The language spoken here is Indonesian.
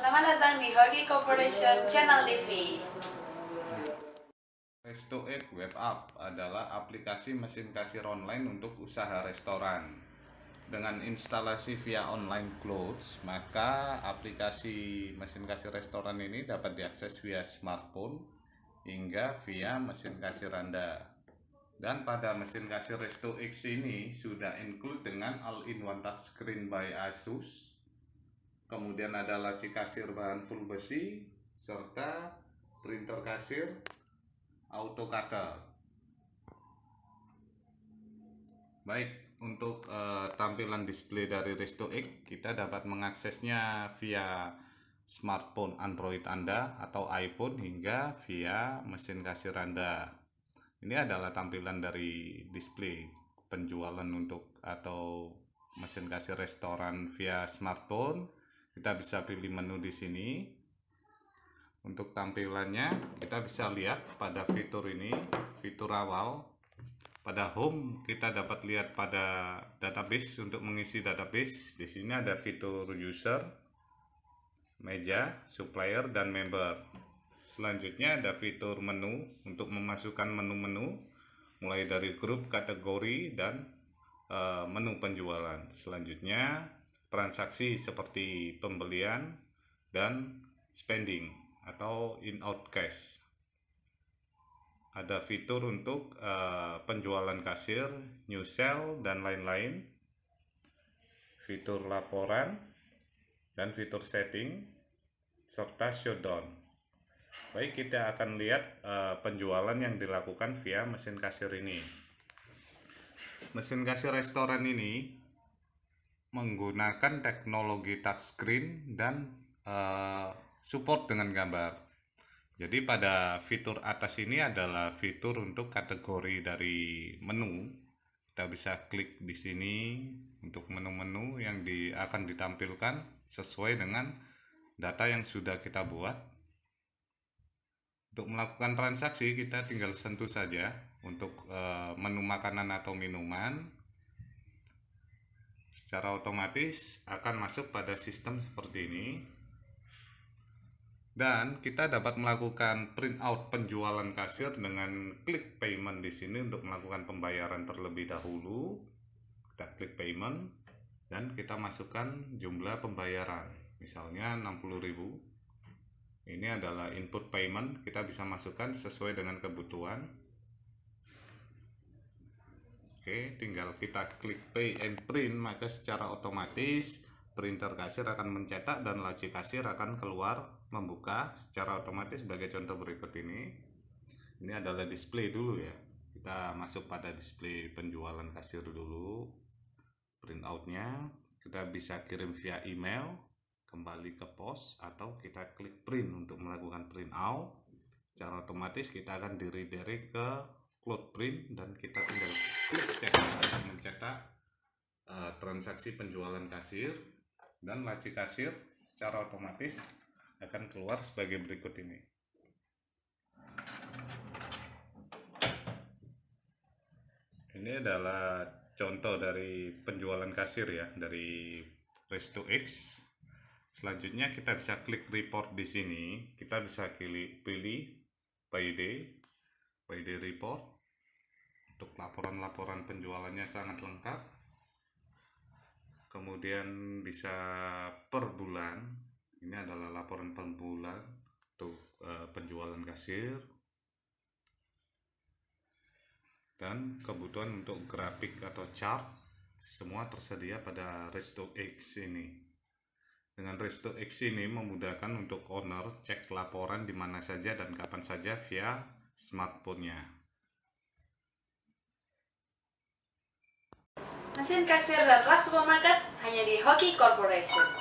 Selamat datang di Hoki Corporation Channel TV. Resto Egg Web App adalah aplikasi mesin kasir online untuk usaha restoran. Dengan instalasi via online clouds, maka aplikasi mesin kasir restoran ini dapat diakses via smartphone hingga via mesin kasir Anda. Dan pada mesin kasir Resto X ini sudah include dengan all-in-one touchscreen by Asus, kemudian ada laci kasir bahan full besi, serta printer kasir auto cutter Baik, untuk uh, tampilan display dari Resto X, kita dapat mengaksesnya via smartphone Android Anda atau iPhone hingga via mesin kasir Anda. Ini adalah tampilan dari display penjualan untuk atau mesin kasir restoran via smartphone kita bisa pilih menu di sini. Untuk tampilannya, kita bisa lihat pada fitur ini, fitur awal. Pada home, kita dapat lihat pada database untuk mengisi database. Di sini ada fitur user, meja, supplier, dan member. Selanjutnya ada fitur menu untuk memasukkan menu-menu, mulai dari grup, kategori, dan eh, menu penjualan. Selanjutnya transaksi seperti pembelian dan spending atau in out cash. Ada fitur untuk uh, penjualan kasir, new sell dan lain-lain. Fitur laporan dan fitur setting serta showdown. Baik, kita akan lihat uh, penjualan yang dilakukan via mesin kasir ini. Mesin kasir restoran ini menggunakan teknologi touchscreen dan uh, support dengan gambar. Jadi pada fitur atas ini adalah fitur untuk kategori dari menu. Kita bisa klik di sini untuk menu-menu yang di, akan ditampilkan sesuai dengan data yang sudah kita buat. Untuk melakukan transaksi kita tinggal sentuh saja untuk e, menu makanan atau minuman secara otomatis akan masuk pada sistem seperti ini dan kita dapat melakukan print out penjualan kasir dengan klik payment di sini untuk melakukan pembayaran terlebih dahulu kita klik payment dan kita masukkan jumlah pembayaran misalnya 60000 ini adalah input payment kita bisa masukkan sesuai dengan kebutuhan Oke, tinggal kita klik pay and print, maka secara otomatis printer kasir akan mencetak dan laci kasir akan keluar membuka secara otomatis sebagai contoh berikut ini. Ini adalah display dulu ya. Kita masuk pada display penjualan kasir dulu. Print out-nya kita bisa kirim via email kembali ke pos atau kita klik print untuk melakukan print out. Secara otomatis kita akan diri-diri ke cloud print dan kita tinggal klik cetak mencetak uh, transaksi penjualan kasir dan laci kasir secara otomatis akan keluar sebagai berikut ini. Ini adalah contoh dari penjualan kasir ya dari resto x Selanjutnya kita bisa klik report di sini. Kita bisa pilih, pilih payday, payday report, untuk laporan-laporan penjualannya sangat lengkap kemudian bisa per bulan ini adalah laporan per bulan untuk e, penjualan kasir dan kebutuhan untuk grafik atau chart semua tersedia pada Resto X ini. Dengan Resto X ini memudahkan untuk owner cek laporan di mana saja dan kapan saja via smartphone-nya. Mesin kasir dan rak supermarket hanya di Hoki Corporation.